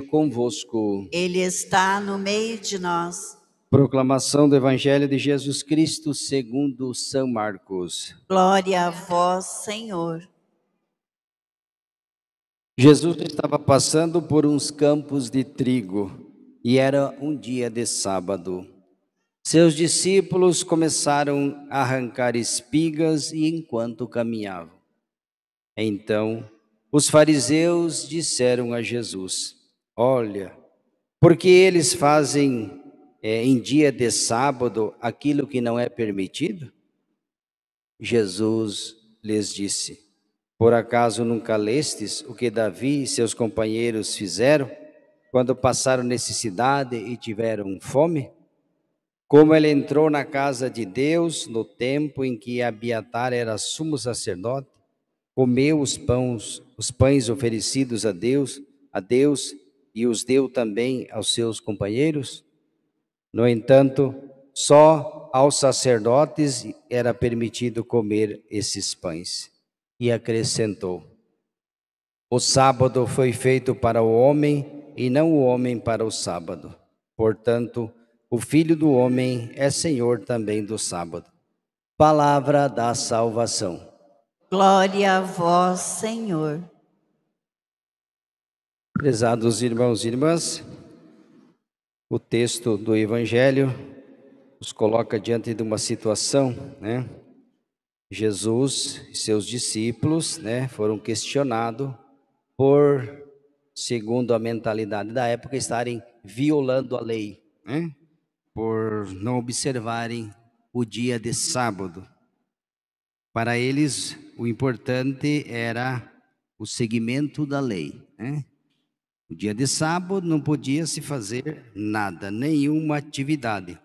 convosco. Ele está no meio de nós. Proclamação do Evangelho de Jesus Cristo segundo São Marcos. Glória a vós, Senhor. Jesus estava passando por uns campos de trigo e era um dia de sábado. Seus discípulos começaram a arrancar espigas e enquanto caminhavam. Então, os fariseus disseram a Jesus: Olha, porque eles fazem é, em dia de sábado aquilo que não é permitido? Jesus lhes disse: Por acaso nunca lestes o que Davi e seus companheiros fizeram quando passaram necessidade e tiveram fome? Como ele entrou na casa de Deus no tempo em que Abiatar era sumo sacerdote, comeu os pães, os pães oferecidos a Deus, a Deus e os deu também aos seus companheiros? No entanto, só aos sacerdotes era permitido comer esses pães. E acrescentou: O sábado foi feito para o homem e não o homem para o sábado. Portanto, o filho do homem é senhor também do sábado. Palavra da salvação. Glória a vós, Senhor. Prezados irmãos e irmãs, o texto do Evangelho nos coloca diante de uma situação, né? Jesus e seus discípulos, né, foram questionados por, segundo a mentalidade da época, estarem violando a lei, né? por não observarem o dia de sábado. Para eles, o importante era o seguimento da lei, né? O dia de sábado não podia se fazer nada, nenhuma atividade,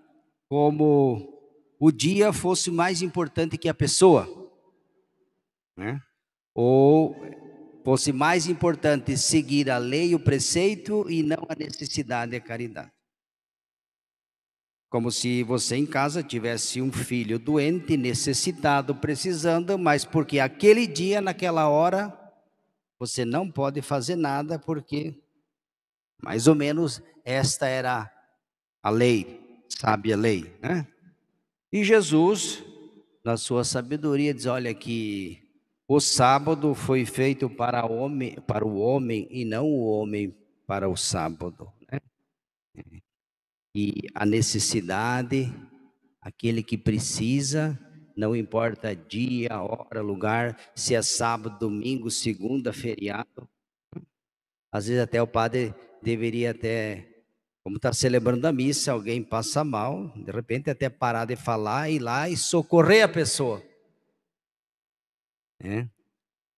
como o dia fosse mais importante que a pessoa, né? ou fosse mais importante seguir a lei, o preceito e não a necessidade e a caridade. Como se você em casa tivesse um filho doente, necessitado, precisando, mas porque aquele dia, naquela hora, você não pode fazer nada porque mais ou menos esta era a lei, sabe a lei, né? E Jesus, na sua sabedoria, diz: olha que o sábado foi feito para, homem, para o homem e não o homem para o sábado. Né? E a necessidade, aquele que precisa, não importa dia, hora, lugar, se é sábado, domingo, segunda, feriado. Às vezes até o padre deveria até, como está celebrando a missa, alguém passa mal, de repente até parar de falar, ir lá e socorrer a pessoa. Né?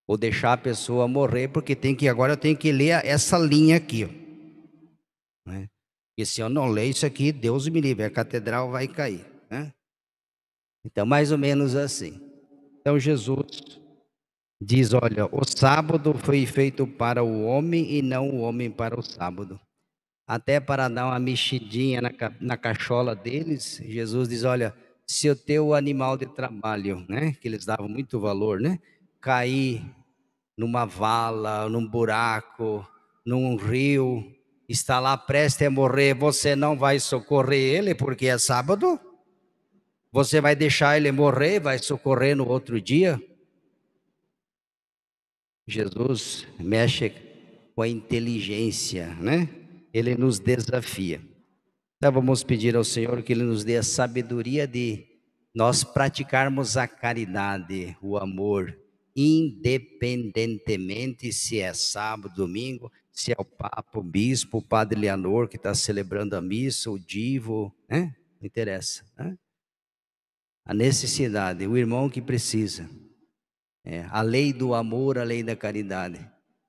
Ou deixar a pessoa morrer, porque tem que agora eu tenho que ler essa linha aqui. Né? Porque se eu não ler isso aqui, Deus me livre, a catedral vai cair. Né? Então, mais ou menos assim. Então, Jesus diz: olha, o sábado foi feito para o homem e não o homem para o sábado. Até para dar uma mexidinha na, na cachola deles, Jesus diz: olha, se o teu animal de trabalho, né, que eles davam muito valor, né, cair numa vala, num buraco, num rio, está lá prestes a morrer, você não vai socorrer ele porque é sábado? Você vai deixar ele morrer, vai socorrer no outro dia? Jesus mexe com a inteligência, né? Ele nos desafia. Então vamos pedir ao Senhor que Ele nos dê a sabedoria de nós praticarmos a caridade, o amor, independentemente se é sábado, domingo, se é o Papa, o Bispo, o Padre Leonor que está celebrando a missa, o Divo, né? Não interessa. Né? A necessidade, o irmão que precisa. É, a lei do amor, a lei da caridade.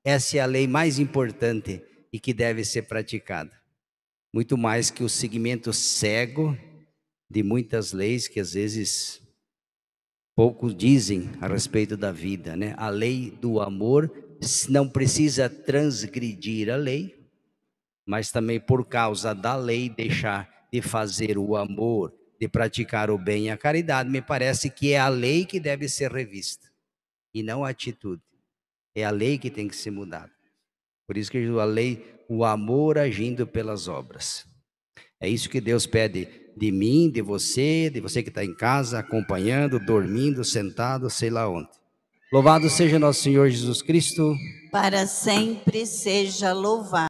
Essa é a lei mais importante e que deve ser praticada. Muito mais que o segmento cego de muitas leis que às vezes poucos dizem a respeito da vida, né? A lei do amor não precisa transgredir a lei, mas também por causa da lei deixar de fazer o amor, de praticar o bem e a caridade, me parece que é a lei que deve ser revista e não a atitude. É a lei que tem que ser mudada. Por isso que a lei, o amor agindo pelas obras. É isso que Deus pede de mim, de você, de você que está em casa, acompanhando, dormindo, sentado, sei lá onde. Louvado seja nosso Senhor Jesus Cristo. Para sempre seja louvado.